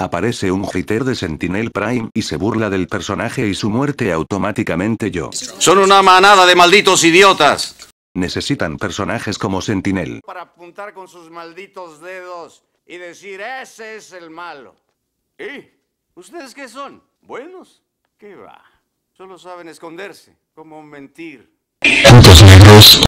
Aparece un hater de Sentinel Prime y se burla del personaje y su muerte automáticamente yo. Son una manada de malditos idiotas. Necesitan personajes como Sentinel. Para apuntar con sus malditos dedos y decir, ese es el malo. ¿Y? ¿Ustedes qué son? ¿Buenos? ¿Qué va? Solo saben esconderse, como mentir. Juntos negros.